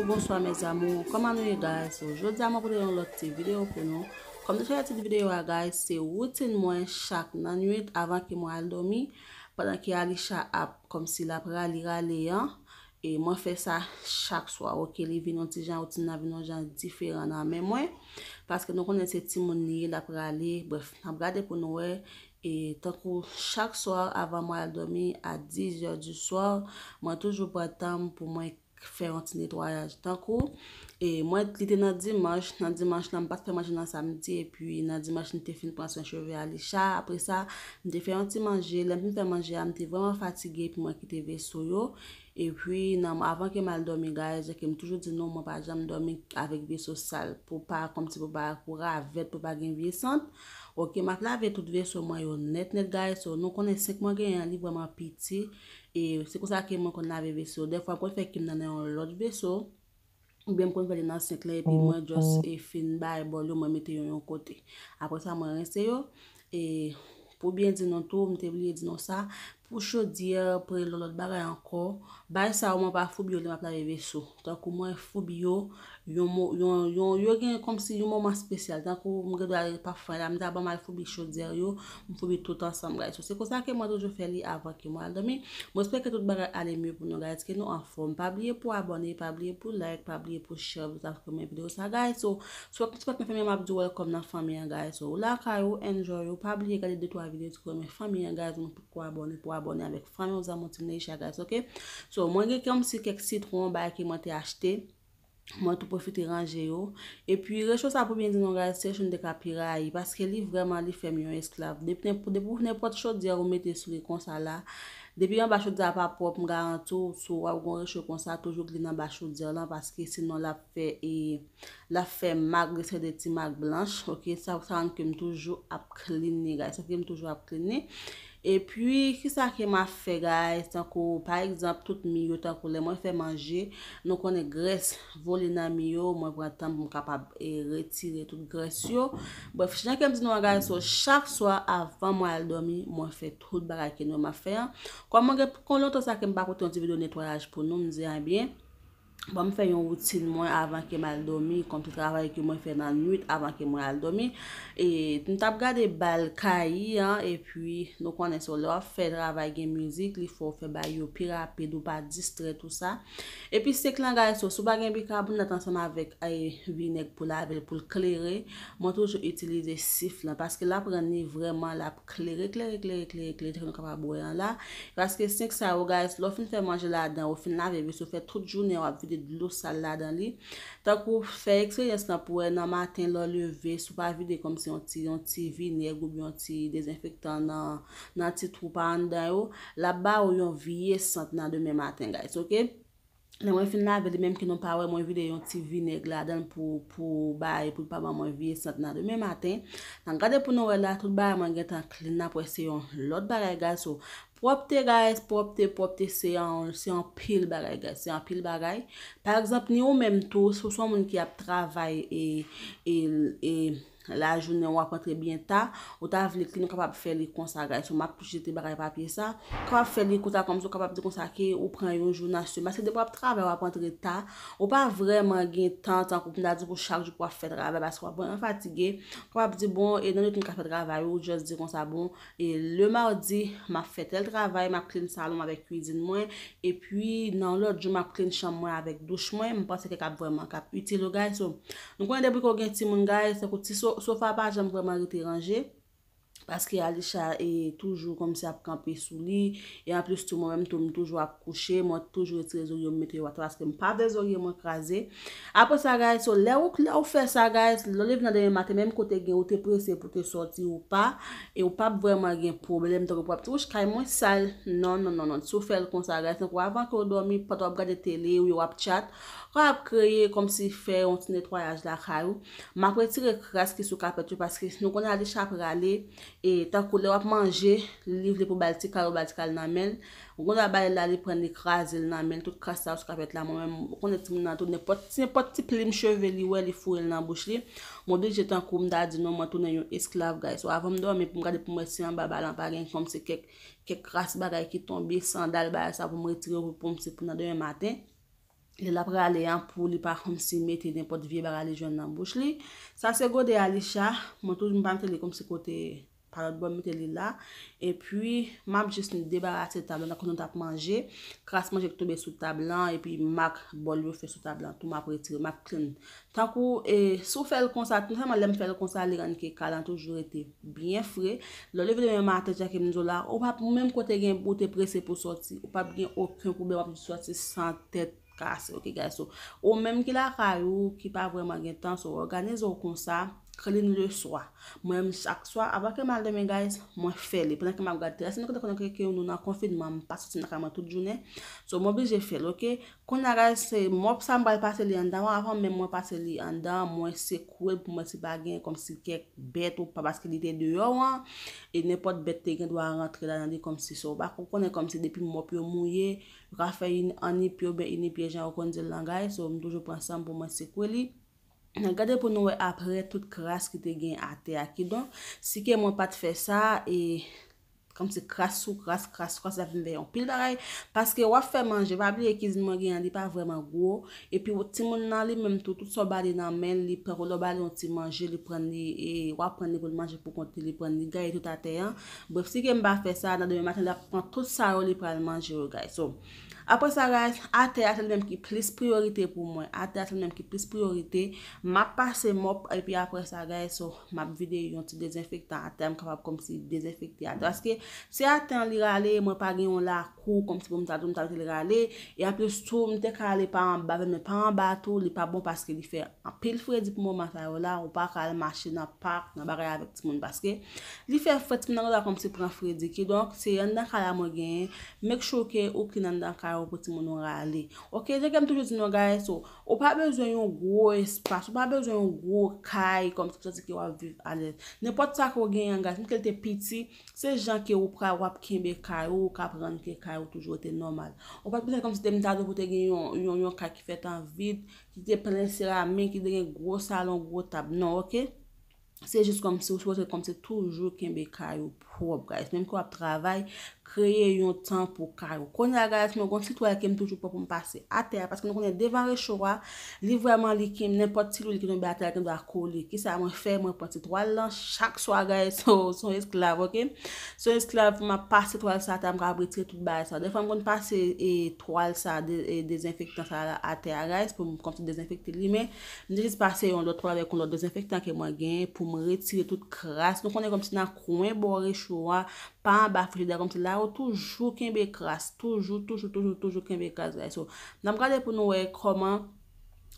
Bonjour, bonsoir mes amours, comment vous allez, aujourd'hui je vais vous montrer une autre petite vidéo pour nous. Comme je vous l'ai fait la petite vidéo, c'est où t'es-tu moi chaque nuit avant qu'il m'aille dormir, pendant qu'il y a l'ichat, comme si l'après il y a l'hier, et moi je fais ça chaque soir, ok, les vignes ont-ils genre, où t'es-tu la vignes ont-ils genre, c'est différent, non, mais moi, parce que nous connaissons tous mon lit, l'après, bref, j'ai gardé pour nous, et tant que chaque soir avant m'aille dormir, à 10 heures du soir, moi toujours pas de temps pour moi, Fè yon ti netwoyaj. Tan kou, mwen li te nan dimanj, nan dimanj lan mwen bat fè manj nan samiti. E pi nan dimanj ni te fin pranswen cheve a li chan. Apre sa, mwen te fè yon ti manjè. Lan mwen te manjè, mwen te vreman fatigè pi mwen ki te veyso yo. E pi nan mwen, avan ki mwen al dormi gaye, jè ki mwen toujou di nou mwen pa jam dormi avik veyso sal. Po pa kom ti bo ba akoura avet, po pa gen viye sant. Ok, mak la veyto di veyso, mwen yo net net gaye. So, nou konen se kwen gen yon li vreman piti. E, se kon sa kem mwen kon ave ve se yo, defwa mwen kon fe kim nanen yon lot ve se yo, mwen kon fe li nan senkle e pi mwen jos mm-hmm. e fin ba e bol yon mwen me te yon yon kote. Apo sa mwen ren se yo, e, pou biye di non tou, mwen te bliye di non sa, pou chodir, eh, pre lolo, bagay anko bay sa ouman pa fubyo li map la veve sou tan ku mwen fubyo yon mou, yon, yon, yon, yon gen kom si yon mouman spesyal, tan ku mwen gade pa fwen la, mwen ta ba mal fubi chodir yo mwen fubi tout ansam, guys, so se kosa ke mwen dojou fè li avwa ki mwen, dami mwen espè ke tout bagay ale myou pou nou, guys ke nou anfo, mwen pabliye pou abonye, pabliye pou like, pabliye pou share, mwen pabliye pou mwen videyo sa, guys, so, so, mwen pabliye pou mwen videyo sa, guys, so, m abonè avèk, fran yon zan mouti mne yon chagas, ok? So, mwen gen kèm si kek sitrou mwen bay ki mwen te achte, mwen tou profite rangè yo, epi rechò sa pou mwen dinon, guys, se choun de kapira ay, paske li vreman li fèm yon esklav, depi mwen pou nè pot chò diè ou mète sou li konsa la, depi mwen bachou diè apapop, mwen garantou, sou wap kon rechò konsa, toujou klinan bachou diè la, paske sinon la fè la fè mag, rechò de ti mag blanche, ok, sa fèm kèm toujou apklini, guys, E pwi, ki sa ke ma fe, guys, tan ko, par exemple, tout mi yo tan ko le mwen fe manje, nou kon e gres voli nan mi yo, mwen kwa tan pou m kapab e retire tout gres yo. Bo, fichan kem di nou, guys, so, chak swa avan mwen al domi, mwen fe tout bagay ke nou ma fe. Kwa mwen gen, kon loutan sa kem bakote yon ti video netwaj pou nou mizè anbyen. ba mi fè yon routine mwen avan ki mwen al domi, kompi travay ki mwen fè nan nwit avan ki mwen al domi. E, nou tap gade bal kayi, e pi nou konen sou la, fè travay gen müzik, li fò fè bayo, pi rapè, dò pa distre tout sa. E pi se klan gare sou, sou bagen bikra, pou nou natan soma vek, ay, vinek pou lave, pou l'klere, mwen toujou itilize sif la, paske la prene ni vreman la, pou klere, klere, klere, klere, klere, klere, klere, klere, klere glos sal la dan li. Tak ou fek se yas nan pou e nan matin lor leve sou pa vide kom se yon ti yon ti vinek gou bi yon ti dezenfektan nan ti trou pa an dan yo. La ba ou yon vie sat nan deme matin guys. Nan wè fin nan ve di menm ki nou pa wè yon ti vinek la dan pou bay pou pa wè yon vie sat nan deme matin. Nan gade pou nou wè la tout ba yon mange tan klina pou ese yon lot ba gaya guys. So Pwopte, guys, pwopte, pwopte, se an pil bagay, guys, se an pil bagay. Par exemple, ni ou menm tou, sou son moun ki ap travay e... la jounen wap kontre bienta ou ta vilekli nou kapap fe li konsagay sou map jite baray papye sa kapap fe li kouta komso kapap di konsake ou pren yon jounan sou mase depo ap trabe wap kontre ta ou pa vreman gen tan tan koukina di kou chak jip wap fet ravay bas wap wap enfatige kapap di bon e nan yon koum kap fet ravay ou jaz di kon sa bon e le mardi ma fet el travay ma plen salon avek kouidin mwen e pi nan lot jou ma plen chan mwen avek douch mwen mwen pase ke kap vweman kap uti lo gay sou nou kwen debou kou gen Sofa apat janm vreman yote ranger. Paske Alisha e toujou kom se ap kampi sou li. E an plus tou mwen mwen tou mwen toujou ap kouche. Mwen toujou etre zoryon mwen te yon atraske. Mwen pa ap de zoryon mwen kaze. Apo sa gaj, so le ou k la ou fe sa gaj. Lole vina dene maten, mwen mwen kote gen ou te prese pou te sorti ou pa. E ou pa ap vwèman gen problem. Donk ou ap toujou kaj mwen sal. Non, non, non, non. Sou fel kon sa gaj. Nen kon avan kon do mi pato ap gade tele ou yo ap chat. Kon ap kreye kom si fe yon ti netwoyaj la kaj ou. Mwen apre ti re kraske sou E tan kou le wap manje, liv le pou baltik, karo baltik al nan men. Ou kon da baye la li pren li kras el nan men, tout kras sa ou skapet la. Mwen mwen mwen kon eti mwen nan tou, ne pot, se ne pot tip li mcheve li we li fure el nan bouch li. Mwen deje tan kou mda di nou, mwen tou nan yon esklave gaye. Ou avon mdo, mwen pou mwede pou mwen si yon babal an, pa gen kom se kek kras bagay ki tonbi, sandal baye sa pou mwen iti yon pou mwen si pou nan dewe maten. Le la pre ale yon pou, li pa kom si meti, ne pot vie bar ale joun nan bouch li. Sa se go de alisha, mwen tou mwen panm E pwi, m ap jist nou debarat se tablan na kon nou tap manje, kras manje ki toube sou tablan, e pwi m ap bol yo fe sou tablan, tou m ap retir, m ap klin. Tan kou, sou fèl konsa, ton sa man lèm fèl konsa lè yon ki kalan toujou ete byen fre, lò lèvèlè mè m a tè jake m nizola, ou pap m mèm kote gen bote presè pou soti, ou pap gen okren koube wap di soti san tèt kase. Ok guys, ou mèm ki la karyou ki pa vreman gen tans, ou organize ou konsa. krelin le swa. Mwen mwen sak swa, avan ke mwen al demen, guys, mwen fel le, pwenen ke mwen ap gade teras. Nwen konen konen ke yon nou nan konfinman, mwen paswet se nan kaman tout jounen. So mwen bi jen fel, ok? Konen la, guys, se mwen pwesan mwen pase le yon dan, avan mwen mwen pase le yon dan, mwen se kwen pou mwen se bagen, komse kek bet ou pa baske li ten deyon wan, e nepot bet te gen dwa rentre la nan di komse soba. Konen komse depi e mwen pyo mouye, rafay yon anip, yon ben inip, yon jen wakon di lan nan gade pou nou apre tout kras ki te gen ate aki don, si ke mwen pat fe sa, e kom se kras ou kras kras kras avin veyon pil daray, paske wap fe manje, wap li ekiz mwen gen di pa vreman gwo, e pi wot ti moun nan li menm tou, tout so bali nan men, li prek ou lo bali, wot ti manje, li pren li, e wap pren li pou manje pou konti, li pren li gaye tout ate yan, bref, si ke mwen bat fe sa, nan demen maten la, pren tout sa ou li pren manje ou gaye, soum. Apo sa gay, ate atel menm ki plis priorite pou mwen. Ate atel menm ki plis priorite. Ma pase mop, e pi apre sa gay, so map vide yon ti dezenfektan. Ate m kapap kom si dezenfektan. Aske, se ate an li rale, mwen pa gen yon la kou kom si pou mta do mta do li rale. E aple stou, mwen te ka ale pa an bave, mwen pa an bato. Li pa bon paske li fe an pil fredi pou mwen ma sa yo la. Ou pa ka ale mashe nan pak nan baray avek ti moun. Paske, li fe fredi mnen la kom si pren fredi ki. Donk, se yon nan kala mwen gen, mek choke ou ki nan nan kala. ou poti mounon rale. Ok? Zè genm toujou ti nou, guys, ou. Ou pa bezon yon gwo espas. Ou pa bezon yon gwo kay, kom se poti se ki wap viv ale. Nè poti sa kwa gen yon, guys, moun ke l te piti, se jan ki ou pra wap kenbe kay ou, ou ka pregan ki kay ou toujou te normal. Ou pa poti se kom se te mitado pou te gen yon, yon, yon kay ki fetan vid, ki te prensera men, ki te gen gwo salon, gwo tab. Non, ok? Se jis kom se, ou se poti se kom se toujou kenbe kay ou, pob, guys. Menm ki wap travay, kreye yon tan pou karou. Kon yon agay, mwen kon si toal kem toujou pou m pase a ter. Paske nou kon yon devan rechouwa, li vwaman li kem, nèmpot si lou li kem nou be a ter, kem dwa kou li. Ki sa mwen fè mwen poti toal lan, chak soal agay, son esklav, ok? Son esklav, mwen pase toal sa, ta mwen rabritire tout bay sa. Defan mwen kone pase toal sa, dezenfektan sa a ter agay, pou mwen kon se dezenfekte li. Mwen jese pase yon toal sa, kon lo dezenfektan ke mwen gen, pou mwen retire tout kras. Nou pa an ba fjede gom se la ou toujou ken be kras, toujou, toujou, toujou, toujou ken be kras gaye so. Nam gade pou nou wey koman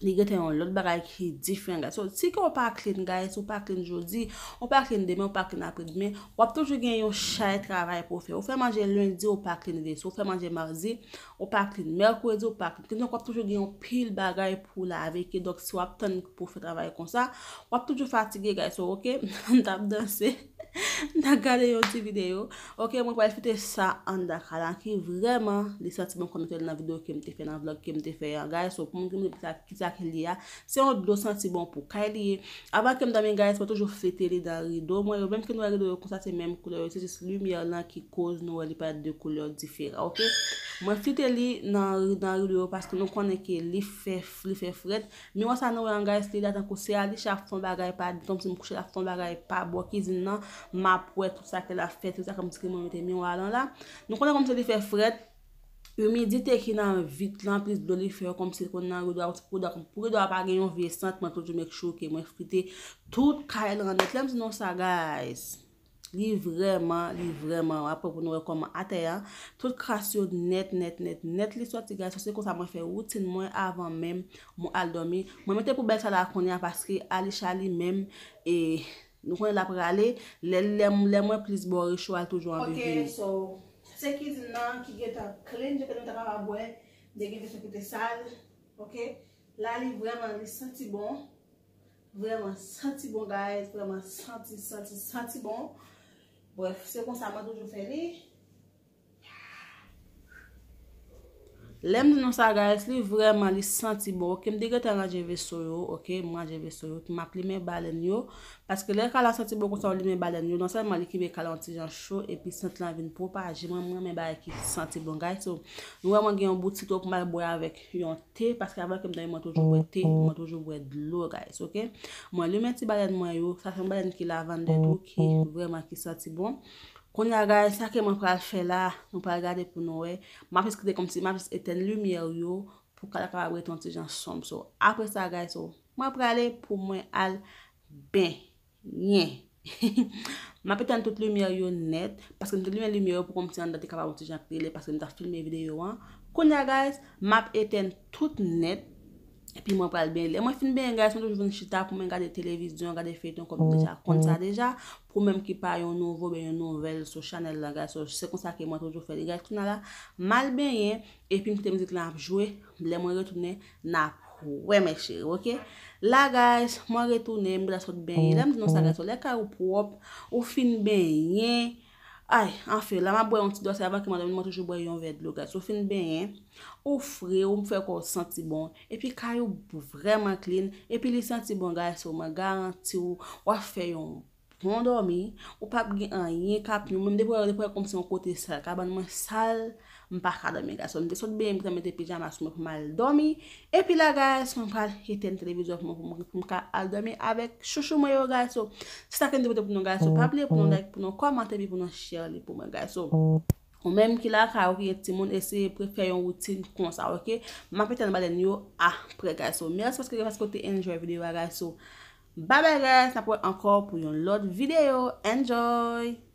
li geten yon lot bagay ki difen gaye so. Si ke ou pa kren gaye so, ou pa kren jodi, ou pa kren demen, ou pa kren apred demen, wap toujou gen yon chay travay pou fe. Ou fe manje lundi, ou pa kren desi, ou fe manje marzi, ou pa kren merkwedi, ou pa kren. Kwen yon wap toujou gen yon pil bagay pou la aveke, dok si wap ten pou fe travay kon sa, wap toujou fatige gaye so, ok? Ndap danse, ndap danse. Agora eu te Ok, mwen kwa li fite sa an da kala an ki vreman li santi bon konekte li nan video kem te fe nan vlog kem te fe. Gaya so, pou mwen kime repita ki sa ke li ya. Se yon do santi bon pou ka li ye. Aba kem damen gaya, se mwen toujou fite li dan rido. Mwen yo, mwen kem nou a rido yo, konsate menm koule yo. Se jis lumiye lan ki kouz nou a li pa de koule yo difere. Mwen fite li nan rido yo, paske nou konen ke li fe, fe, fe, fred. Mwen sa nou an gaya, se li datan kou se a li chafon ba gaya pa, di tom si mkouche la fon ba gaya pa, bwa ki zin Mwen mette mi ou alan la Nou konen kon se li fe fred Humidite ki nan vit lan Pis do li fe yo Kom se kon nan ou do a ou se pou da Kom pou e do a pa gen yon vie sant Mwen tout jomek chouke Mwen frite tout kael ran Net lem si nou sa guys Li vreman, li vreman Wapopo nou rekom a ate ya Tout kras yo net net net Net li sot ti guys Sose kon sa mwen fe routine mwen Avan men mwen al domi Mwen mette pou bel sa la konen Paske Ali Charlie men Eee Nou konye la pre ale, le lemwe plis bo rechwa toujou an beve. Ok, so, se ki di nan ki get a klin, jepen nou ta pa wabwe, deke di se pite sal, ok, la li vreman li santi bon, vreman santi bon guys, vreman santi, santi, santi bon, bref, se kon sa ma toujou feri. Lem di nou sa guys, li vreman li santi bon, kem diga tan anjeve soyo, ok, mwen anjeve soyo, ti map li men balen yo, paske lè kalan santi bon konsan li men balen yo, nou sa man li ki me kalan ti jan sho, epi sent lan vin pou pa, jiman mwen mwen balen ki santi bon guys, nou wè mwen gen yon bouti top mal boy avèk yon te, paske avèk kem day mwen toujou boy te, mwen toujou boy dlou guys, ok, mwen li men ti balen mwen yo, sa mwen balen ki lavan den, ok, mm-hmm. vreman ki santi bon, Koun ya guys, sa ke moun pral fè la, moun pral gade pou nou e. Map eten lumiè yo pou kalakab wè ton tijan som. So apre sa guys, map gale pou mwen al bè. Map eten tout lumiè yo net. Paske moun te lumiè lumiè yo pou kom si an dati kalab wè ton tijan som. Paske moun ta filmè videyo an. Koun ya guys, map eten tout net. E pi mwen pral ben le. Mwen fin ben, guys, mwen toujou voun chita pou mwen gade televizyon, gade feyton, komi mwen chakon sa deja. Pou mwen mwen ki par yon nouvo, yon nouvel, sou chanel la, guys, sou chise kon sa ke mwen toujou fere. Guys, tout nan la, mal ben ye, e pi mwen kote mizik lan apjouwe, mwen mwen retounen, nap, wè mèche, ok? La, guys, mwen retounen, mwen lasot ben ye, lem di nan sa, guys, sou le karou pou wop, ou fin ben ye. Ay, anfe, la ma boye yon ti dos avan ki mandomi, ni man toujou boye yon vedlo, gati. Ou fin ben, ou fre, bon ou m pou fè yon senti bon, epi ka yon pou vreman klin, epi li senti bon, gati, sou ma garanti ou, wafè yon bondomi, ou pap gen anye kap nou, men m depoye, depoye kom si yon kote sal, ka ban man sal. Mpa kade mi, guys. So, mbe sot bè yon pijama sou mwen pou mal dormi. Epi la, guys, mpa hiten televizyon pou mwen pou mwen pou mwen ka al dormi avèk chouchou mwen yo, guys. So, stak en devote pou mwen, guys. So, paple pou mwen like pou mwen, pou mwen komante pi pou mwen share li pou mwen, guys. So, mwen mke la kwa yon timon ese, pou yon routine kon sa, ok. Mpa peten balen yo apre, guys. So, mersi paske, mwen faskote, enjoy videyo, guys. So, babè, guys. Napwen ankor pou yon lot videyo. Enjoy!